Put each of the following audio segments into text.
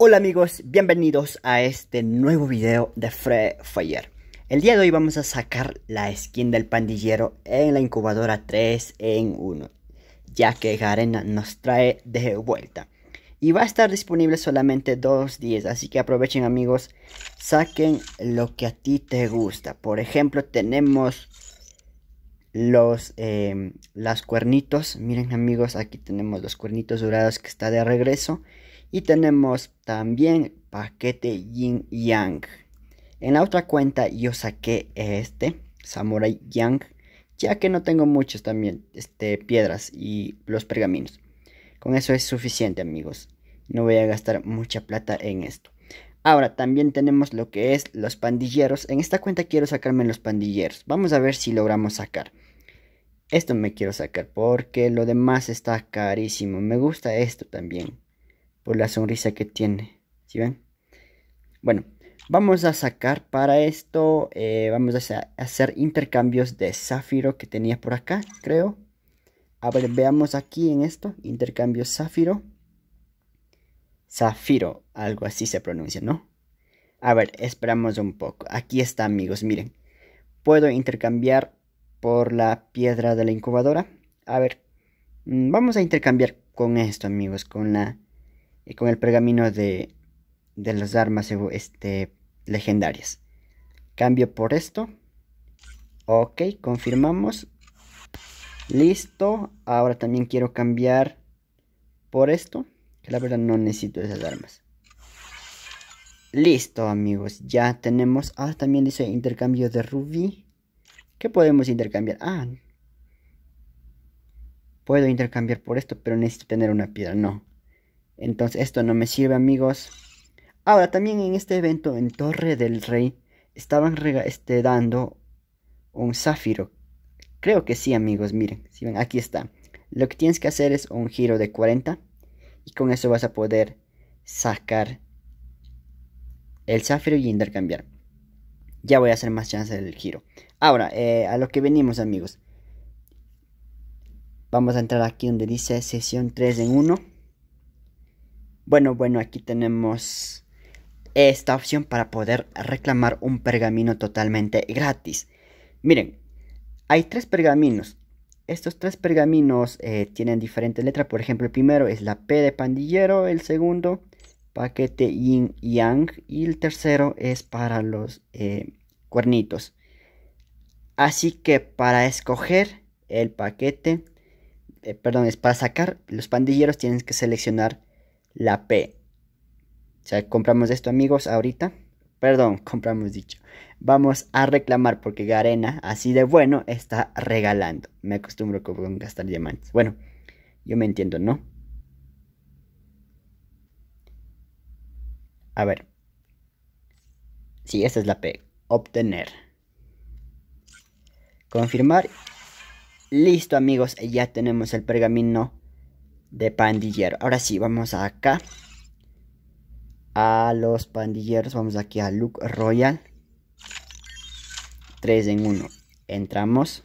Hola amigos, bienvenidos a este nuevo video de Free Fire. El día de hoy vamos a sacar la skin del pandillero en la incubadora 3 en 1, ya que Garena nos trae de vuelta. Y va a estar disponible solamente dos días, así que aprovechen amigos, saquen lo que a ti te gusta. Por ejemplo, tenemos los em, cuernitos, miren amigos, aquí tenemos los cuernitos dorados que está de regreso. Y tenemos también paquete Yin Yang. En la otra cuenta yo saqué este, Samurai Yang, ya que no tengo muchos también este, piedras y los pergaminos. Con eso es suficiente amigos, no voy a gastar mucha plata en esto. Ahora también tenemos lo que es los pandilleros. En esta cuenta quiero sacarme los pandilleros. Vamos a ver si logramos sacar. Esto me quiero sacar porque lo demás está carísimo. Me gusta esto también por la sonrisa que tiene. ¿Sí ven? Bueno, vamos a sacar para esto, eh, vamos a hacer intercambios de zafiro que tenía por acá, creo. A ver, veamos aquí en esto, intercambio zafiro. Zafiro, algo así se pronuncia, ¿no? A ver, esperamos un poco. Aquí está, amigos, miren. Puedo intercambiar por la piedra de la incubadora. A ver, mm, vamos a intercambiar con esto, amigos, con la y con el pergamino de, las armas este, legendarias. Cambio por esto. Ok, confirmamos. Listo. Ahora también quiero cambiar por esto. Que la verdad no necesito esas armas. Listo amigos. Ya tenemos. Ah, también dice intercambio de rubí. ¿Qué podemos intercambiar? Ah. Puedo intercambiar por esto, pero necesito tener una piedra. No. Entonces esto no me sirve amigos. Ahora también en este evento en Torre del Rey estaban este, dando un zafiro. Creo que sí amigos, miren, si ven, aquí está. Lo que tienes que hacer es un giro de 40 y con eso vas a poder sacar el zafiro y intercambiar. Ya voy a hacer más chance del giro. Ahora, eh, a lo que venimos amigos. Vamos a entrar aquí donde dice sesión 3 en 1. Bueno, bueno, aquí tenemos esta opción para poder reclamar un pergamino totalmente gratis. Miren, hay tres pergaminos. Estos tres pergaminos eh, tienen diferentes letras. Por ejemplo, el primero es la P de pandillero, el segundo paquete yin yang y el tercero es para los eh, cuernitos. Así que para escoger el paquete, eh, perdón, es para sacar los pandilleros tienes que seleccionar la P. O sea, compramos esto amigos ahorita. Perdón, compramos dicho. Vamos a reclamar porque Garena, así de bueno, está regalando. Me acostumbro con gastar diamantes. Bueno, yo me entiendo, ¿no? A ver. Sí, esa es la P. Obtener. Confirmar. Listo amigos, ya tenemos el pergamino de pandillero. Ahora sí, vamos acá. A los pandilleros. Vamos aquí a Look Royal. 3 en 1. Entramos.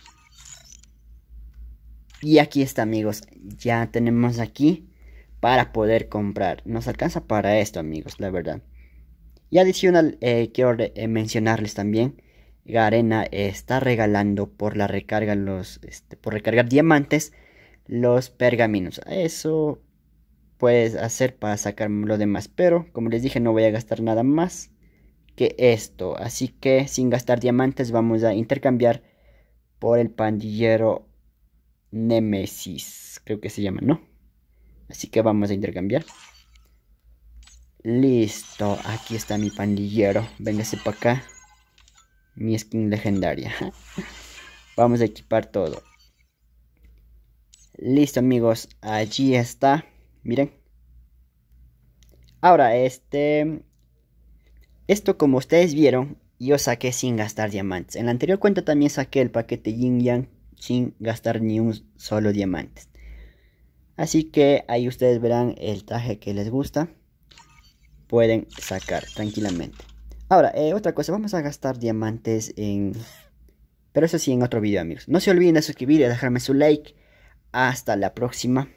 Y aquí está, amigos. Ya tenemos aquí para poder comprar. Nos alcanza para esto, amigos, la verdad. Y adicional, eh, quiero eh, mencionarles también. Garena está regalando por la recarga los. Este, por recargar diamantes los pergaminos. Eso puedes hacer para sacar lo demás. Pero como les dije, no voy a gastar nada más que esto. Así que sin gastar diamantes vamos a intercambiar por el pandillero Nemesis. Creo que se llama, ¿no? Así que vamos a intercambiar. Listo, aquí está mi pandillero. Véngase para acá. Mi skin legendaria. vamos a equipar todo. Listo amigos, allí está. Miren. Ahora, este... Esto como ustedes vieron, yo saqué sin gastar diamantes. En la anterior cuenta también saqué el paquete Yin Yang sin gastar ni un solo diamante. Así que ahí ustedes verán el traje que les gusta. Pueden sacar tranquilamente. Ahora, eh, otra cosa, vamos a gastar diamantes en... Pero eso sí, en otro video, amigos. No se olviden de suscribir y dejarme su like. Hasta la próxima.